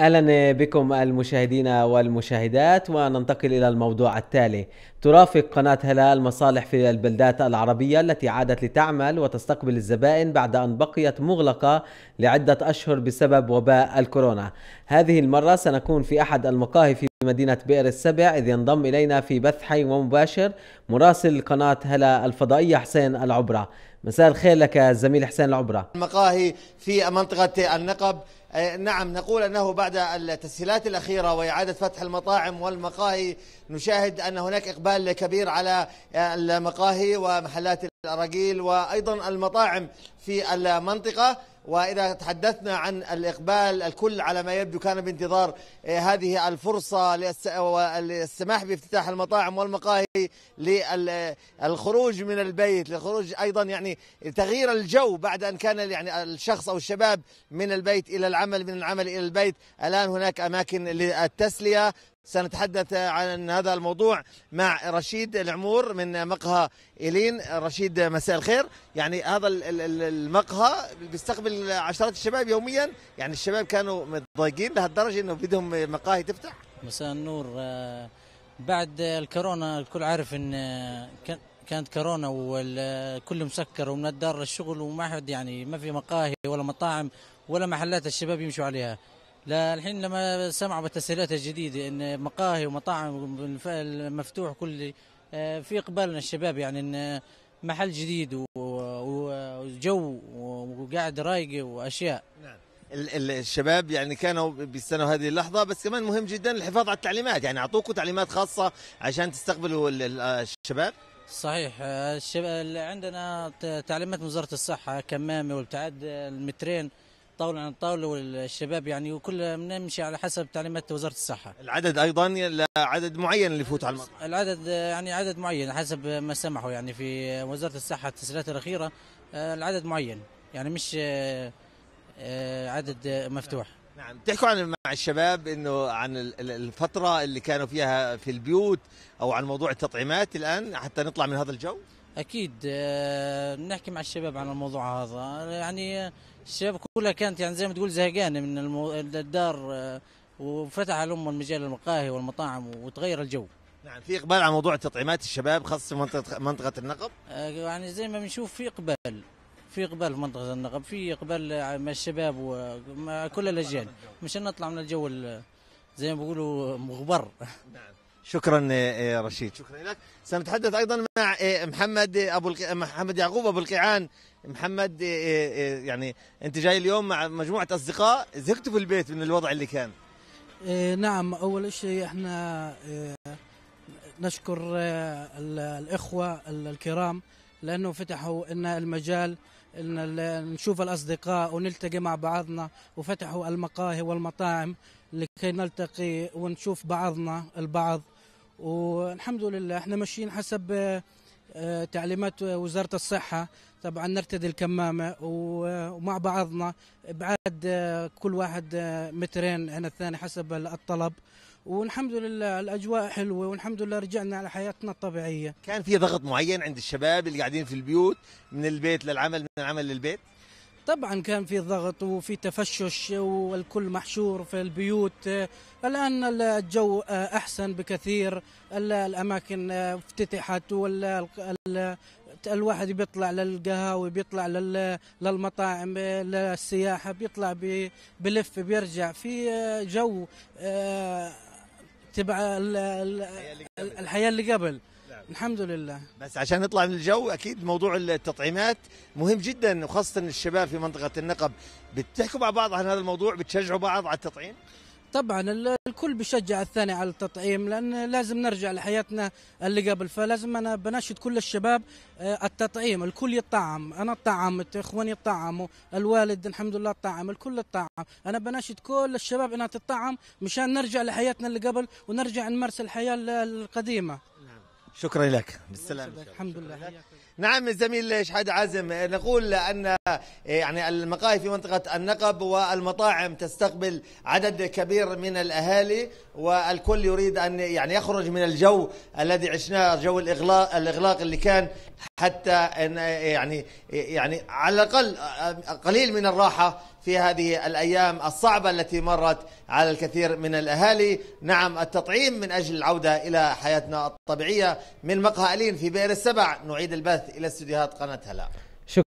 اهلا بكم المشاهدين والمشاهدات وننتقل الى الموضوع التالي ترافق قناه هلا المصالح في البلدات العربيه التي عادت لتعمل وتستقبل الزبائن بعد ان بقيت مغلقه لعده اشهر بسبب وباء الكورونا هذه المره سنكون في احد المقاهي في في مدينة بئر السبع إذ ينضم إلينا في بث حي ومباشر مراسل قناة هلا الفضائية حسين العبرة مساء الخير لك الزميل حسين العبرة المقاهي في منطقة النقب نعم نقول أنه بعد التسهيلات الأخيرة وإعادة فتح المطاعم والمقاهي نشاهد أن هناك إقبال كبير على المقاهي ومحلات الأراجيل وأيضا المطاعم في المنطقة واذا تحدثنا عن الاقبال الكل على ما يبدو كان بانتظار آه، هذه الفرصه والسماح بافتتاح المطاعم والمقاهي للخروج من البيت للخروج ايضا يعني تغيير الجو بعد ان كان يعني الشخص او الشباب من البيت الى العمل من العمل الى البيت الان هناك اماكن للتسليه سنتحدث عن هذا الموضوع مع رشيد العمور من مقهى إلين رشيد مساء الخير يعني هذا المقهى بيستقبل عشرات الشباب يوميا يعني الشباب كانوا متضايقين لهالدرجة أنه بدهم مقاهي تفتح مساء النور آه، بعد الكورونا الكل عارف أن آه، كانت كورونا والكل مسكر ومن الدار للشغل وما حد يعني ما في مقاهي ولا مطاعم ولا محلات الشباب يمشوا عليها لا الحين لما سمعوا بالتسهيلات الجديدة إن مقاهي ومطاعم مفتوح كل آه، في إقبال من الشباب يعني إن محل جديد وجو وقاعد رايقة وأشياء نعم. الشباب يعني كانوا بيستنوا هذه اللحظة بس كمان مهم جدا الحفاظ على التعليمات يعني أعطوكم تعليمات خاصة عشان تستقبلوا آه، الشباب صحيح آه، الشباب عندنا تعليمات وزارة الصحة كمامة وابتعاد المترين الطاوله عن الطاوله والشباب يعني وكل بنمشي على حسب تعليمات وزاره الصحه. العدد ايضا عدد معين اللي يفوت على المطعم. العدد يعني عدد معين حسب ما سمحوا يعني في وزاره الصحه التسهيلات الاخيره العدد معين يعني مش آه، عدد مفتوح. نعم تحكوا عن مع الشباب انه عن الفتره اللي كانوا فيها في البيوت او عن موضوع التطعيمات الان حتى نطلع من هذا الجو؟ اكيد بنحكي آه، مع الشباب عن الموضوع هذا يعني الشباب كلها كانت يعني زي ما تقول زهقانه من المو... الدار آه، وفتح لهم المجال المقاهي والمطاعم وتغير الجو نعم في اقبال على موضوع تطعيمات الشباب خاصه في منطقه منطقه النقب آه، يعني زي ما بنشوف في اقبال في اقبال في منطقه النقب في اقبال مع الشباب ومع كل الاجيال مشان نطلع من الجو زي ما بيقولوا مغبر نعم شكرا آه، آه، رشيد شكرا لك سنتحدث ايضا مع آه، محمد ابو محمد يعقوب ابو القيعان محمد يعني انت جاي اليوم مع مجموعه اصدقاء زهقتوا في البيت من الوضع اللي كان نعم اول شيء احنا نشكر الاخوه الكرام لانه فتحوا لنا المجال ان نشوف الاصدقاء ونلتقي مع بعضنا وفتحوا المقاهي والمطاعم لكي نلتقي ونشوف بعضنا البعض والحمد لله احنا ماشيين حسب آه، آه، تعليمات وزارة الصحة طبعا نرتدي الكمامة ومع بعضنا بعد آه، كل واحد مترين عن الثاني حسب الطلب والحمد لله الاجواء حلوه والحمد لله رجعنا على حياتنا الطبيعيه كان في ضغط معين عند الشباب اللي قاعدين في البيوت من البيت للعمل من العمل للبيت طبعا كان في ضغط وفي تفشش والكل محشور في البيوت الان الجو احسن بكثير الاماكن افتتحت الواحد بيطلع للقهاوي بيطلع للمطاعم للسياحه بيطلع بلف بيرجع في جو آه، تبع الحياه اللي قبل الحمد لله بس عشان نطلع من الجو اكيد موضوع التطعيمات مهم جدا وخاصه الشباب في منطقه النقب بتحكوا مع بعض عن هذا الموضوع بتشجعوا بعض على التطعيم طبعا الكل بيشجع الثاني على التطعيم لان لازم نرجع لحياتنا اللي قبل فلازم انا بناشد كل الشباب آه، التطعيم الكل يطعم انا طعمت اخواني طعموا الوالد الحمد لله طعم الكل طعم انا بناشد كل الشباب انها تطعم مشان نرجع لحياتنا اللي قبل ونرجع نمارس الحياه القديمه شكرا لك بالسلامه الحمد لله نعم الزميل شحاد عازم نقول ان يعني المقاهي في منطقه النقب والمطاعم تستقبل عدد كبير من الاهالي والكل يريد ان يعني يخرج من الجو الذي عشناه جو الاغلاق الاغلاق اللي كان حتى أن يعني يعني على الاقل قليل من الراحه في هذه الايام الصعبه التي مرت على الكثير من الاهالي، نعم التطعيم من اجل العوده الى حياتنا الطبيعيه من مقهى الين في بئر السبع نعيد البث الى استديوهات قناه هلا